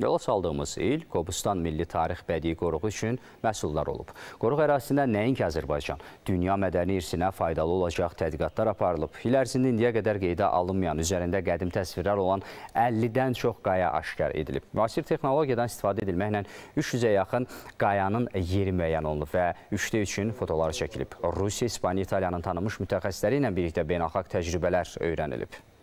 Yola saldığımız il Qobustan Milli Tarix Bədii Qoruğu üçün məhsullar olub. Qoruq ərazisində nəinki Azərbaycan, dünya mədəni irsinə faydalı olacaq tədqiqatlar aparılıb. İl ərzində indiyə qədər qeydə alınmayan, üzərində qədim təsvirlər olan 50-dən çox qaya aşkar edilib. Müasir texnologiyadan istifadə edilməklə 300-ə yaxın qayanın yeri müəyyən olunub və 3D üçün fotolar çəkilib. Rusiya, İspaniya, İtaliyanın tanınmış mütəxəssisləri ilə birlikdə beynəlxalq təcrübələr öyrənilib.